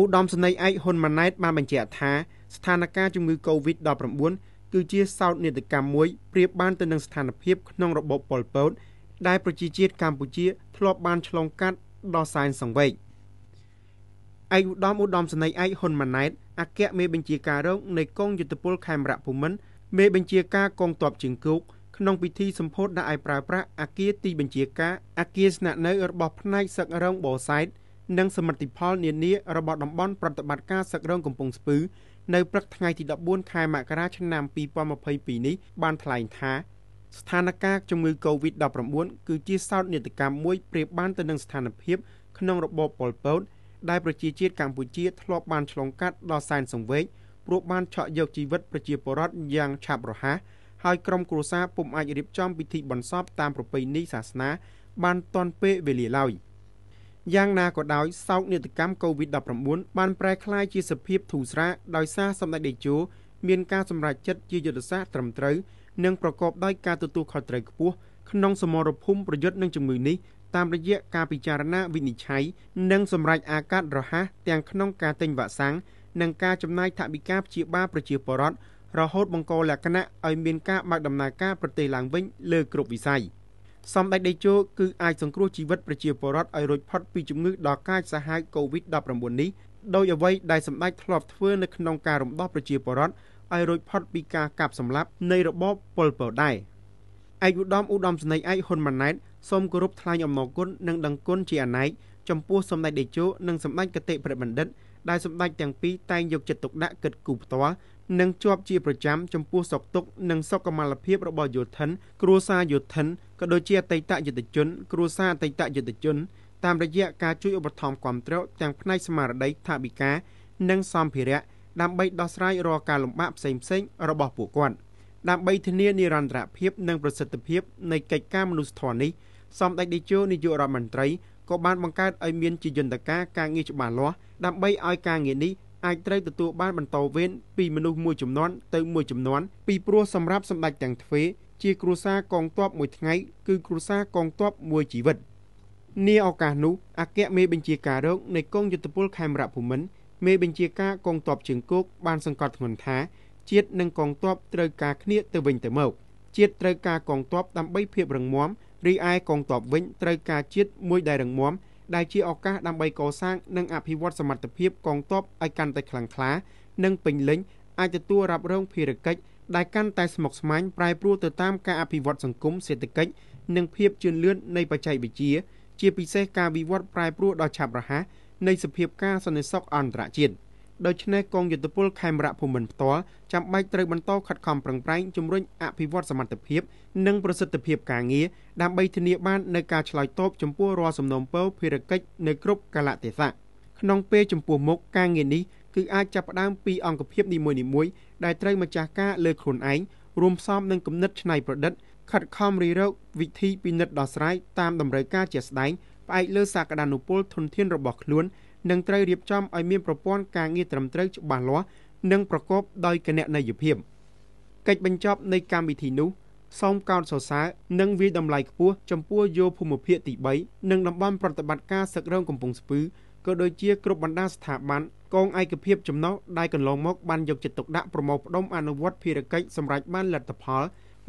ឧត្តមសេនីយ៍ឯកហ៊ុនម៉ាណែតបានបញ្ជាក់ថាស្ថានភាពជំងឺ Covid-19 គឺជាសោកនាដកម្មមួយប្រៀបបានទៅនឹងស្ថានភាព ក្នុងរបបប៉ុលពតដែលប្រជាជាតិកម្ពុជា ធ្លាប់បាន ឆ្លងកាត់ដ៏សែនសង្វេគឯកឧត្តមឧត្តមសេនីយ៍ឯកហ៊ុនម៉ាណែតអគ្គមេបញ្ជាការរងនៃកងយុទ្ធពលខេមរៈភូមិន្ទមេបញ្ជាការកងទ័ពជើងគោកក្នុងពិធីសម្ពោធដាក់ឲ្យប្រើប្រាស់អគារទីបញ្ជាការអគារស្នាក់នៅរបស់ផ្នែកសឹករងបូសែតនិងសមិទ្ធផល នានារបស់តំបន់ប្រតិបត្តិការសឹករងកំពង់ស្ពឺនៅព្រឹកថ្ងៃទី14ខែមករា ឆ្នាំ2022នេះបានថ្លែងថាស្ថានភាពជំងឺ Covid-19 គឺជាសោកនាដកម្មមួយប្រៀបបានទៅនឹងស្ថានភាព ក្នុងរបបប៉ុលពតដែលប្រជាជាតិកម្ពុជាធ្លាប់បានឆ្លងកាត់ដល់សែនសង្វេគព្រោះបានឆក់យកជីវិតប្រជាពលរដ្ឋយ៉ាងឆាប់រហ័សហើយក្រុមគ្រួសារពុំអាចរៀបចំពិធីបន្សពតាមប្រពៃណីសាសនា បានទាន់ពេលវេលាឡើយ។យ៉ាងណាក៏ដោយសោកនាដកម្មកូវីដ -19 បានប្រែក្លាយជាសភាពធូរស្រាលដោយសារសម្ដេចតេជោមានការសម្រេចចិត្តជាយុទ្ធសាស្ត្រត្រឹមត្រូវនិងប្រកបដោយការទទួលខុសត្រូវខ្ពស់ក្នុងសមរភូមិប្រយុទ្ធនឹងជំងឺនេះតាមរយៈការពិចារណាវិនិច្ឆ័យនិងសម្រេចអាកាសរហ័សទាំងក្នុងការទិញវ៉ាក់សាំងនិងការចំណាយថវិកាព្យាបាលប្រជាពលរដ្ឋរហូតបង្កលក្ខណៈឲ្យមានការបើកដំណើរការប្រទេសឡើងវិញលើគ្រប់វិស័យ។សម្ដេចតេជោគឺអាចសង្គ្រោះជីវិតប្រជាពលរដ្ឋឲ្យរួចផុតពីជំងឺដ៏កាចសាហាវ COVID-19 នេះដោយអ្វីដែលសម្ដេចធ្លាប់ធ្វើនៅក្នុងការរំដោះប្រជាពលរដ្ឋឲ្យរួចផុតពីការកាប់សម្លាប់ នៃរបបប៉ុលពតដែរឯកឧត្តមឧត្តមសេនីយ៍ឯកហ៊ុនម៉ាណែតសូមគោរពថ្លែងអំណរគុណនិងដឹងគុណជាអនេកចំពោះសម្ដេចតេជោនិងសម្ដេចកតេព្រឹទ្ធបណ្ឌិត ដែលសម្ដេចទាំងពីរតែងយកចិត្តទុកដាក់គិតគូរផ្ទាល់និងជាប់ជាប្រចាំចំពោះសុខទុក្ខនិងសុខុមាលភាព របស់យោធិនគ្រួសារយោធិនក៏ដូចជាអតីតយុទ្ធជន គ្រួសារអតីតយុទ្ធជនតាមរយៈការជួយឧបត្ថម្ភគាំទ្រទាំងផ្នែកស្មារតីថវិកា និងសម្ភារៈដើម្បីដោះស្រាយរាល់ការលំបាកផ្សេងៗរបស់ពួកគាត់ដើម្បីធានានិរន្តរភាពនិងប្រសិទ្ធភាពនៃកិច្ចការមនុស្សធម៌នេះសម្ដេចតេជោនាយករដ្ឋមន្ត្រីក៏បានបង្កើតឲ្យមានជាយន្តការការងារច្បាស់លាស់ដើម្បីឲ្យការងារនេះអាចត្រូវទទួលបានបន្តវេនពីមនុស្សមួយចំនួនទៅមួយចំនួនពីព្រោះសម្រាប់សម្ដេចទាំងទ្វេជាគ្រួសារកងទ័ពមួយថ្ងៃគឺគ្រួសារកងទ័ពមួយជីវិតនាឱកាសនោះអគ្គមេបញ្ជាការរងនៃកងយុទ្ធពលខេមរភូមិន្ទមេបញ្ជាការកងទ័ពជើងគោកបានសង្កត់ធ្ងន់ថា ជាតិនិងកងទ័ពត្រូវការគ្នាទៅវិញទៅមកជាតិត្រូវការកងទ័ពដើម្បីភាពរឹងមាំរីឯកងទ័ពវិញត្រូវការជាតិមួយដែលរឹងមាំដែលជាឱកាសដើម្បីកសាងនិងអភិវឌ្ឍសមត្ថភាពកងទ័ពឲ្យកាន់តែខ្លាំងក្លា និងពេញលេញអាចទទួលរ៉ាប់រងភារកិច្ចដែលកាន់តែស្មុគស្មាញប្រែប្រួលទៅតាមការអភិវឌ្ឍសង្គមសេដ្ឋកិច្ចនិងភាពជឿនលឿននៃបច្ចេកវិទ្យាជាពិសេសការវិវត្តប្រែប្រួលដ៏ឆាប់រហ័សនៃសភាពការសន្តិសុខអន្តរជាតិ។ដូច្នេះកងយុទ្ធពលខេមរៈភូមិន្ទផ្ទាល់ចាំបាច់ត្រូវបន្តខិតខំប្រឹងប្រែងជំរុញអភិវឌ្ឍសមត្ថភាពនិងប្រសិទ្ធភាពការងារដើម្បីធានាបាននូវការឆ្លើយតបចំពោះរាល់សំណូមពរភារកិច្ចនៅគ្រប់កាលៈទេសៈក្នុងពេលចំពោះមុខការងារនេះគឺអាចចាប់ផ្ដើមពីអង្គភាពនីមួយៗដែលត្រូវម្ចាស់ការលើខ្លួនឯងរួមផ្សំនឹងគំនិតច្នៃប្រឌិតខិតខំរីរោគវិធីពិនិត្យដោះស្រាយតាមតម្រូវការជាក់ស្ដែងផ្អែកលើសក្តានុពលធនធានរបស់ខ្លួននិងត្រូវរៀបចំឲ្យមានប្រព័ន្ធការងារត្រឹមត្រូវច្បាស់លាស់និងប្រកប ដោយគណនេយ្យភាពកិច្ចបញ្ចប់នៃកម្មវិធីនោះសូមកោតសរសើរនិងវាយតម្លៃខ្ពស់ចំពោះយោភូមិភាគទី3និងតំបន់ប្រតិបត្តិការសឹករងកំពង់ស្ពឺក៏ដូចជាគ្រប់បណ្ដាស្ថាប័នកងឯកភាពចំណុះដែលកន្លងមក បានយកចិត្តទុកដាក់ប្រមូលផ្ដុំអនុវត្តភារកិច្ចសម្រាប់បានលទ្ធផល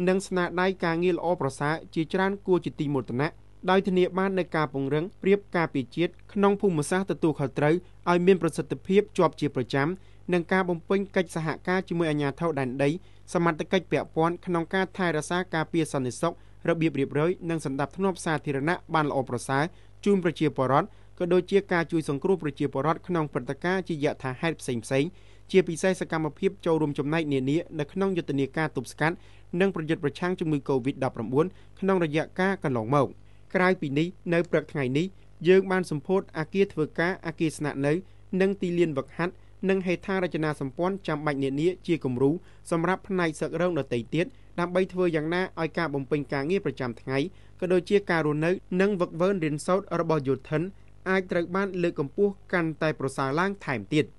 និងស្នាដៃការងារល្អប្រសើរជាច្រើនគួរជាទីមោទនៈដោយធានាបាននូវការពង្រឹងប្រៀបការពារជាតិក្នុងភូមិសាស្ត្រទទួលខុសត្រូវឲ្យមានប្រសិទ្ធភាពជាប់ជាប្រចាំនិងការបំពេញកិច្ចសហការជាមួយអាជ្ញាធរដែនដីសមត្ថកិច្ចពាក់ព័ន្ធក្នុងការថែរក្សាការពារសន្តិសុខរបៀបរៀបរយនិងសម្ដាប់ធ្នាប់សាធារណៈបានល្អប្រសើរជូនប្រជាពលរដ្ឋក៏ដូចជាការជួយសង្គ្រោះប្រជាពលរដ្ឋក្នុងព្រឹត្តិការណ៍ជាយថាហេតុផ្សេងផ្សេងជាពិសេសសកម្មភាពចូលរួមចំណែកនានានៅក្នុងយុទ្ធនាការទប់ស្កាត់និងប្រយុទ្ធប្រឆាំងជំងឺ Covid-19 ក្នុងរយៈកាលកន្លងមក។ក្រៅពីនេះនៅព្រឹកថ្ងៃនេះយើងបានសម្ពោធអាគារធ្វើការអាគារស្នាក់នៅនិងទីលានវឹកហាត់និងហេដ្ឋារចនាសម្ព័ន្ធចាំបាច់នានាជាគំរូសម្រាប់ផ្នែកសឹករងដតីទៀតដើម្បីធ្វើយ៉ាងណាឲ្យការបំពេញការងារប្រចាំថ្ងៃក៏ដូចជាការរស់នៅ និងវឹកវើរៀនសូត្ររបស់យុធិនអាចត្រូវបានលើកកម្ពស់កាន់តែប្រសើរឡើងថែមទៀត។